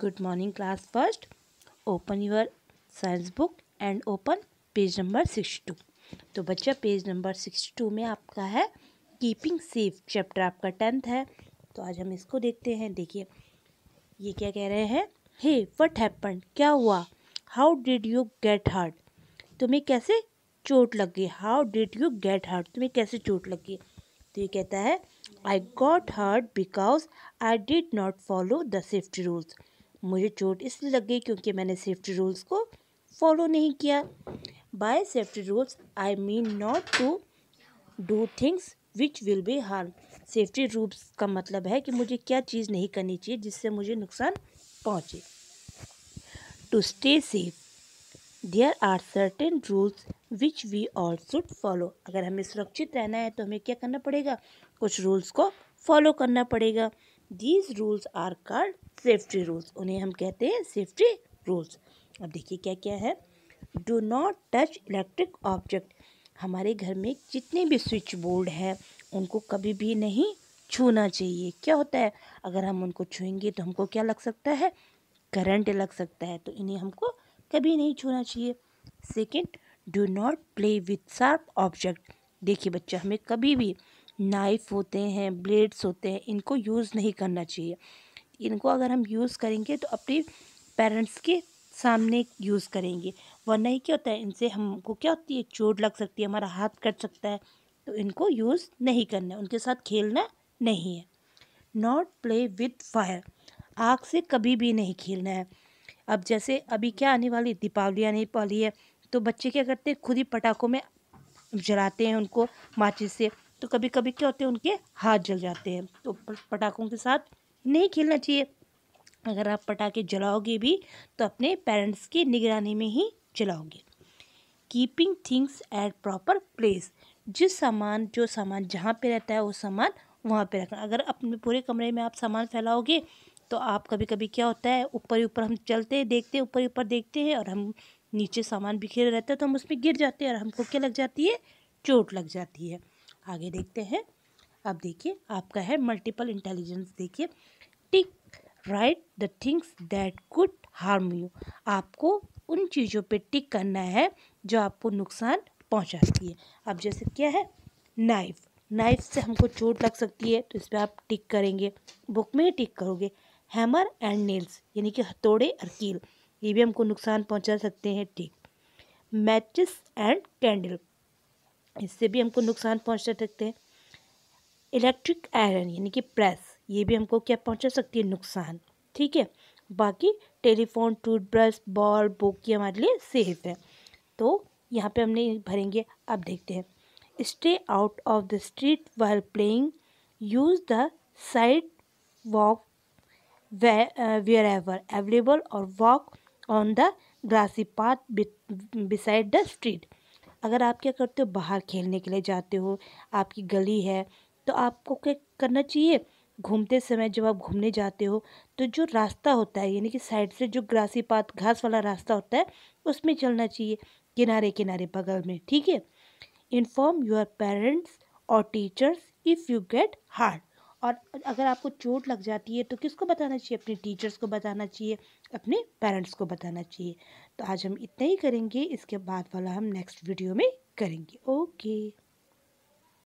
good morning class first open your science book and open page number sixty two तो बच्चा page number two में आपका है keeping safe chapter आपका tenth है तो आज हम इसको देखते हैं देखिए ये क्या कह रहे हैं हे वट हैपन क्या हुआ how did you get hurt तुम्हें कैसे चोट लग गई how did you get hurt तुम्हें कैसे चोट लग गई तो ये कहता है I got hurt because I did not follow the safety rules मुझे चोट इसलिए लग गई क्योंकि मैंने सेफ्टी रूल्स को फॉलो नहीं किया by safety rules I mean not to do things which will be harm safety rules का मतलब है कि मुझे क्या चीज़ नहीं करनी चाहिए जिससे मुझे नुकसान पहुँचे to stay safe there are certain rules which we all should follow अगर हमें सुरक्षित रहना है तो हमें क्या करना पड़ेगा कुछ रूल्स को फॉलो करना पड़ेगा these rules are called safety rules उन्हें हम कहते हैं सेफ्टी रूल्स अब देखिए क्या क्या है do not touch electric object हमारे घर में जितने भी स्विच बोर्ड हैं उनको कभी भी नहीं छूना चाहिए क्या होता है अगर हम उनको छूएंगे तो हमको क्या लग सकता है करंट लग सकता है तो इन्हें हमको कभी नहीं छूना चाहिए second do not play with sharp object देखिए बच्चा हमें कभी भी नाइफ़ होते हैं ब्लेड्स होते हैं इनको यूज़ नहीं करना चाहिए इनको अगर हम यूज़ करेंगे तो अपने पेरेंट्स के सामने यूज़ करेंगे वरना ही क्या होता है इनसे हमको क्या होती है चोट लग सकती है हमारा हाथ कट सकता है तो इनको यूज़ नहीं करना है उनके साथ खेलना नहीं है नॉट प्ले विथ फायर आग से कभी भी नहीं खेलना है अब जैसे अभी क्या आने वाली दीपावली आने वाली है तो बच्चे क्या करते हैं खुद ही पटाखों में जलाते हैं उनको माचिस से तो कभी कभी क्या होते हैं उनके हाथ जल जाते हैं तो पटाखों के साथ नहीं खेलना चाहिए अगर आप पटाखे जलाओगे भी तो अपने पेरेंट्स की निगरानी में ही जलाओगे keeping things at proper place जिस सामान जो सामान जहाँ पे रहता है वो सामान वहाँ पे रखना अगर अपने पूरे कमरे में आप सामान फैलाओगे तो आप कभी कभी क्या होता है ऊपर ऊपर हम चलते हैं देखते हैं ऊपर ऊपर देखते हैं और हम नीचे सामान बिखेरे रहते हैं तो हम उसमें गिर जाते हैं और हमको क्या लग जाती है चोट लग जाती है आगे देखते हैं अब देखिए आपका है मल्टीपल इंटेलिजेंस देखिए tick right the things that could harm you आपको उन चीज़ों पे टिक करना है जो आपको नुकसान पहुंचाती है अब जैसे क्या है नाइफ नाइफ से हमको चोट लग सकती है तो इस पर आप टिक करेंगे बुक में टिक करोगे हैमर एंड नेल्स यानी कि हथौड़े और कील ये भी हमको नुकसान पहुंचा सकते हैं टिक मैचेस एंड कैंडल इससे भी हमको नुकसान पहुंचा सकते हैं इलेक्ट्रिक आयरन यानी कि प्रेस ये भी हमको क्या पहुंचा सकती है नुकसान ठीक है बाकी टेलीफोन टूथब्रश बॉल बुक ये हमारे लिए सेफ है तो यहाँ पे हमने भरेंगे अब देखते हैं stay out of the street while playing use the sidewalk wherever available और walk on the grassy path beside the street अगर आप क्या करते हो बाहर खेलने के लिए जाते हो आपकी गली है तो आपको क्या करना चाहिए घूमते समय जब आप घूमने जाते हो तो जो रास्ता होता है यानी कि साइड से जो ग्रासी पात घास वाला रास्ता होता है उसमें चलना चाहिए किनारे किनारे बगल में ठीक है इन्फॉर्म योर पेरेंट्स और teachers if you get hurt और अगर आपको चोट लग जाती है तो किसको बताना चाहिए अपने टीचर्स को बताना चाहिए अपने पेरेंट्स को बताना चाहिए तो आज हम इतना ही करेंगे इसके बाद वाला हम नेक्स्ट वीडियो में करेंगे ओके